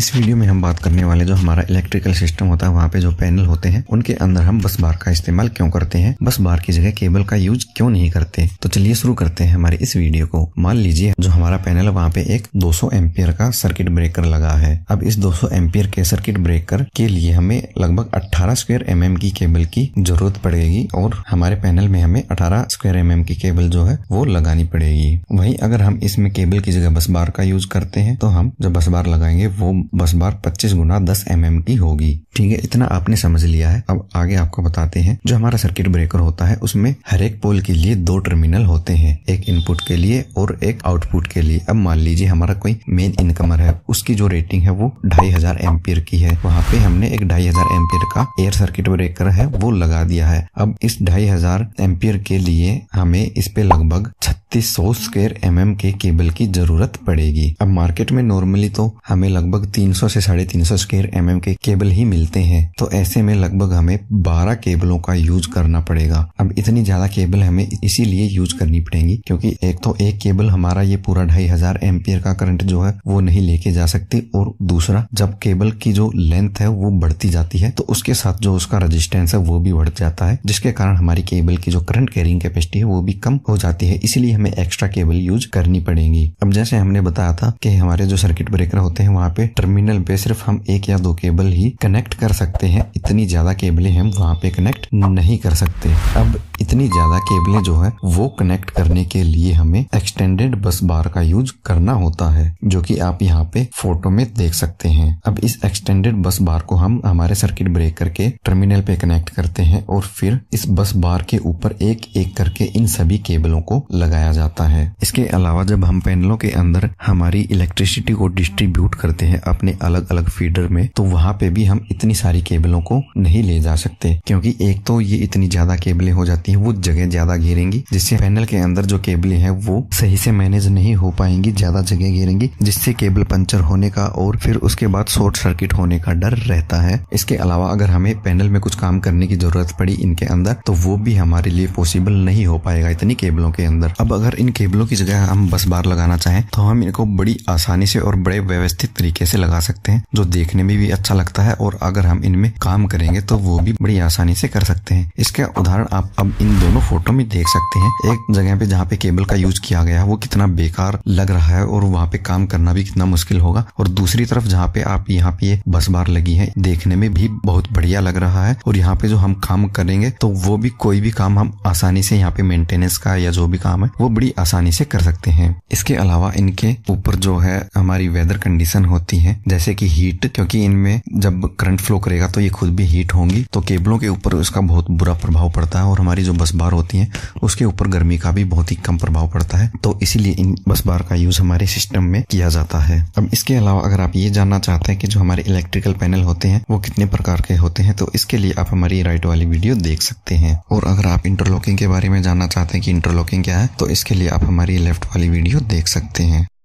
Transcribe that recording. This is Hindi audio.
इस वीडियो में हम बात करने वाले जो हमारा इलेक्ट्रिकल सिस्टम होता है वहाँ पे जो पैनल होते हैं उनके अंदर हम बस बार का इस्तेमाल क्यों करते हैं बस बार की जगह केबल का यूज क्यों नहीं करते तो चलिए शुरू करते हैं हमारे इस वीडियो को मान लीजिए जो हमारा पैनल है वहाँ पे एक 200 सौ का सर्किट ब्रेकर लगा है अब इस दो सौ के सर्किट ब्रेकर के लिए हमें लगभग अट्ठारह स्क्वेयर एम mm की केबल की जरूरत पड़ेगी और हमारे पैनल में हमें अठारह स्क्वेयर एम की केबल जो है वो लगानी पड़ेगी वही अगर हम इसमें केबल की जगह बस बार का यूज करते हैं तो हम जो बस बार लगाएंगे वो बस बार 25 गुना 10 एम mm की होगी ठीक है इतना आपने समझ लिया है अब आगे आपको बताते हैं जो हमारा सर्किट ब्रेकर होता है उसमें हर एक पोल के लिए दो टर्मिनल होते हैं एक इनपुट के लिए और एक आउटपुट के लिए अब मान लीजिए हमारा कोई मेन इनकमर है उसकी जो रेटिंग है वो ढाई हजार की है वहाँ पे हमने एक ढाई हजार का एयर सर्किट ब्रेकर है वो लगा दिया है अब इस ढाई हजार के लिए हमें इस पे लगभग तीस सौ स्क्वेयर एम के केबल की जरूरत पड़ेगी अब मार्केट में नॉर्मली तो हमें लगभग 300 से साढ़े तीन सौ स्क्वेयर एम एम के केबल ही मिलते हैं तो ऐसे में लगभग हमें 12 केबलों का यूज करना पड़ेगा अब इतनी ज्यादा केबल हमें इसीलिए यूज करनी पड़ेगी क्योंकि एक तो एक केबल हमारा ये पूरा ढाई हजार एम्पियर का करंट जो है वो नहीं लेके जा सकती और दूसरा जब केबल की जो लेंथ है वो बढ़ती जाती है तो उसके साथ जो उसका रजिस्टेंस है वो भी बढ़ जाता है जिसके कारण हमारी केबल की जो करंट कैरिंग कैपेसिटी है वो भी कम हो जाती है इसीलिए हमें एक्स्ट्रा केबल यूज करनी पड़ेगी अब जैसे हमने बताया था कि हमारे जो सर्किट ब्रेकर होते हैं वहाँ पे टर्मिनल पे सिर्फ हम एक या दो केबल ही कनेक्ट कर सकते हैं इतनी ज्यादा केबलें हम वहाँ पे कनेक्ट नहीं कर सकते अब इतनी ज्यादा केबलें जो है वो कनेक्ट करने के लिए हमें एक्सटेंडेड बस बार का यूज करना होता है जो कि आप यहाँ पे फोटो में देख सकते हैं अब इस एक्सटेंडेड बस बार को हम हमारे सर्किट ब्रेकर के टर्मिनल पे कनेक्ट करते हैं और फिर इस बस बार के ऊपर एक एक करके इन सभी केबलों को लगाया पाया जाता है इसके अलावा जब हम पैनलों के अंदर हमारी इलेक्ट्रिसिटी को डिस्ट्रीब्यूट करते हैं अपने अलग अलग फीडर में तो वहाँ पे भी हम इतनी सारी केबलों को नहीं ले जा सकते क्योंकि एक तो ये इतनी ज्यादा केबलें हो जाती है वो जगह ज्यादा घेरेंगी जिससे पैनल के अंदर जो केबलें हैं वो सही से मैनेज नहीं हो पाएंगी ज्यादा जगह घेरेंगी जिससे केबल पंचर होने का और फिर उसके बाद शॉर्ट सर्किट होने का डर रहता है इसके अलावा अगर हमें पैनल में कुछ काम करने की जरूरत पड़ी इनके अंदर तो वो भी हमारे लिए पॉसिबल नहीं हो पाएगा इतनी केबलों के अंदर अब अगर इन केबलों की जगह हम बस बार लगाना चाहें तो हम इनको बड़ी आसानी से और बड़े व्यवस्थित तरीके से लगा सकते हैं जो देखने में भी अच्छा लगता है और अगर हम इनमें काम करेंगे तो वो भी बड़ी आसानी से कर सकते हैं इसका उदाहरण आप अब इन दोनों फोटो में देख सकते हैं एक जगह पे जहाँ पे केबल का यूज किया गया है वो कितना बेकार लग रहा है और वहाँ पे काम करना भी कितना मुश्किल होगा और दूसरी तरफ जहाँ पे आप यहाँ पे बस बार लगी है देखने में भी बहुत बढ़िया लग रहा है और यहाँ पे जो हम काम करेंगे तो वो भी कोई भी काम हम आसानी से यहाँ पे मेंटेनेंस का या जो भी काम है वो बड़ी आसानी से कर सकते हैं इसके अलावा इनके ऊपर जो है हमारी वेदर कंडीशन होती है जैसे कि हीट क्योंकि इनमें जब करंट फ्लो करेगा तो ये खुद भी हीट होंगी तो केबलों के ऊपर उसका बहुत बुरा प्रभाव पड़ता है और हमारी जो बस बार होती है उसके ऊपर गर्मी का भी बहुत ही कम प्रभाव पड़ता है तो इसीलिए इन बस बार का यूज हमारे सिस्टम में किया जाता है अब इसके अलावा अगर आप ये जानना चाहते हैं कि जो हमारे इलेक्ट्रिकल पैनल होते हैं वो कितने प्रकार के होते हैं तो इसके लिए आप हमारी राइट वाली वीडियो देख सकते हैं और अगर आप इंटरलॉकिंग के बारे में जानना चाहते हैं कि इंटरलॉकिंग क्या है तो इस इसके लिए आप हमारी लेफ्ट वाली वीडियो देख सकते हैं